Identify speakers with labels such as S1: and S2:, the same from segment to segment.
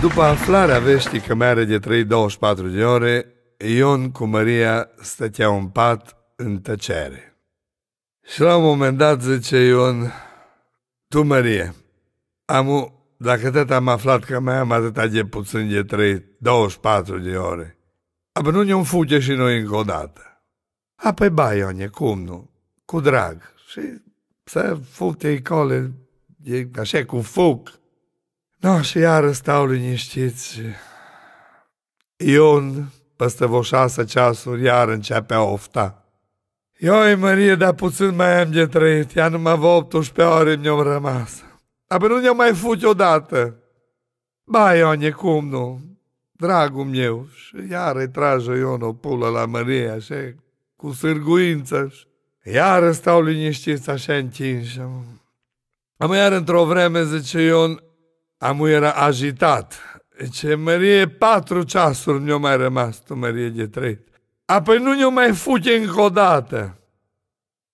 S1: După aflarea veștii că mai are de trăit 24 de ore, Ion cu Maria stăteau în pat în tăcere. Și la un moment dat zice Ion, Tu, Maria, amu, dacă tot am aflat că mai am atâta de puțin de trăit, 24 de ore, abă nu ne-o fuge și noi încă o dată. A, pe păi ba, Ione, cum nu? Cu drag. Și să fute cole, e așa cu foc No, da, și iară stau liniștiți. Ion, peste vreo șase ceasuri, iar începea ofta. Ioi, Mărie, dar puțin mai am de trăit, ea numai vă 18 ore mi-au rămas. Apoi nu ne mai fugi odată. Ba, Ione, cum nu? Dragul meu, și iar îi trage Ion o pulă la Mărie, așa, cu sârguință. Iar stau liniștiți, așa întinși. Am iar într-o vreme, zice Ion, Amu era agitat. Ce Mărie, patru ceasuri mi-au mai rămas tu, Mărie, de trei. Apoi nu ne-o mai fuge încă o dată.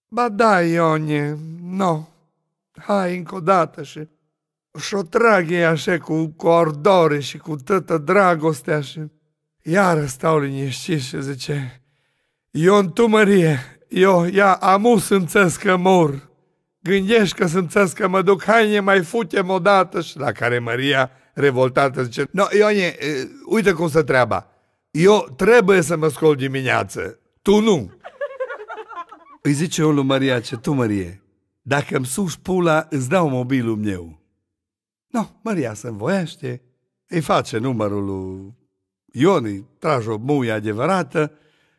S1: Ba da, Ionie, no. Hai încă o dată și... Și-o trag ei așa cu, cu ordore și cu tătă dragostea și... Iară stau liniștit și zice... Ion tu, Mărie, eu, ia, amu înțesc că mor. Gândești că sunt că mă duc, haine, mai futem dată Și la care Maria, revoltată, zice, no, Ioane, uite cum se treaba. Eu trebuie să mă scol dimineață, tu nu. Îi zice unul Maria, ce tu, Marie, dacă îmi suși pula, îți dau mobilul meu. No, Maria se învoiește, îi face numărul lui Ioni, trage o muie adevărată,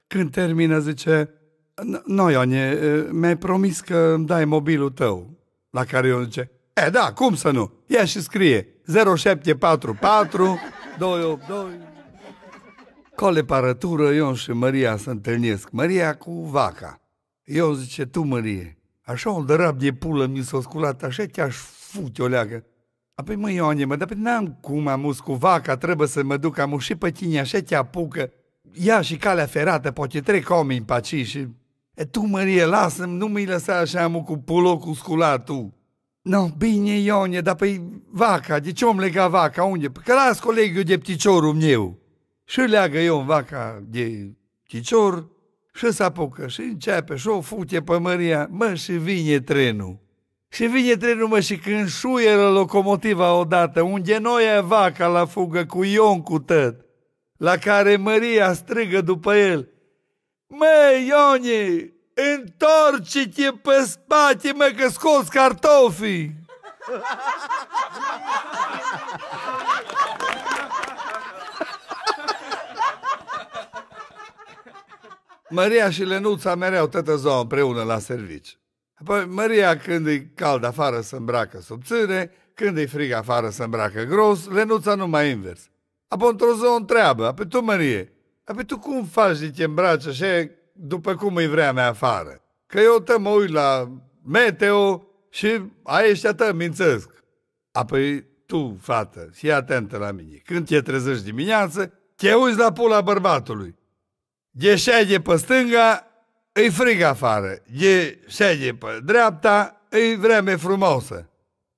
S1: când termină zice, no, Ioane, mi-ai promis că îmi dai mobilul tău. La care eu zice, e, da, cum să nu? Ia și scrie 0744 282... Cole parătură, Ion și Maria se întâlnesc. Maria cu vaca. Eu zice, tu, Marie, așa un drab de pulă mi s-a sculat, așa te-aș fute o leagă. Apoi, mă, Ioane, mă, dar pe n-am cum am us cu vaca, trebuie să mă duc, am și pe tine, așa te apucă. Ia și calea ferată, poate trec oameni pe aici și E tu, Mărie, lasă-mi, nu mi-i lăsa așa, mă, cu polocul sculat, tu. No, bine, Ionie, dar păi vaca, de ce om lega vaca, unde? Păi că las colegiul de pticiorul meu. Și leagă eu în vaca de pticior și se apucă și începe și o fute pe Maria. mă, și vine trenul. Și vine trenul, mă, și când șuieră locomotiva odată, unde noi e vaca la fugă cu Ion cu tăt, la care Maria strigă după el, Mă, Ioni, întorci te pe spate, mă, că scoți cartofii! Maria și Lenuța mereu tătă zoa împreună la servici. Apoi Maria când e cald afară să îmbracă subțire, când e frig afară să îmbracă gros, Lenuța mai invers. Apoi într-o zi întreabă, pe tu Marie, Apoi tu cum faci de te îmbraci așa după cum e vremea afară? Că eu te mă uit la meteo și aia ești te mințesc. Apoi tu, fată, fii atentă la mine. Când te trezești dimineață, te uiți la pula bărbatului. De șede pe stânga, îi frig afară. De șede pe dreapta, îi vreme frumoasă.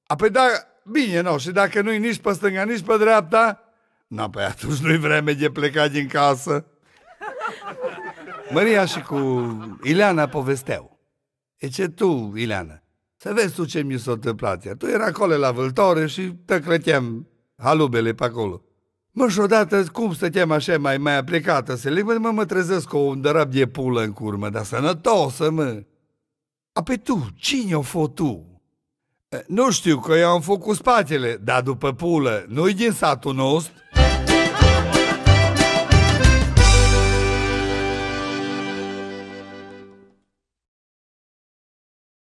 S1: Apoi da, bine, nu, și dacă nu-i nici pe stânga, nici pe dreapta, Na, păi atunci nu-i vreme de pleca din casă. Maria și cu Ileana povesteau. E ce tu, Ileana, să vezi tu ce mi s-a întâmplat. Tu era acolo la vâltore și tăclăteam halubele pe acolo. Mă, și odată, cum stăteam așa mai, mai aplicată, să le mă, mă trezesc cu un dărab de pulă în curmă, dar sănătosă, mă. A, pe păi tu, cine o fost tu? Nu știu, că eu am făcut spatele, dar după pulă, nu-i din satul nostru?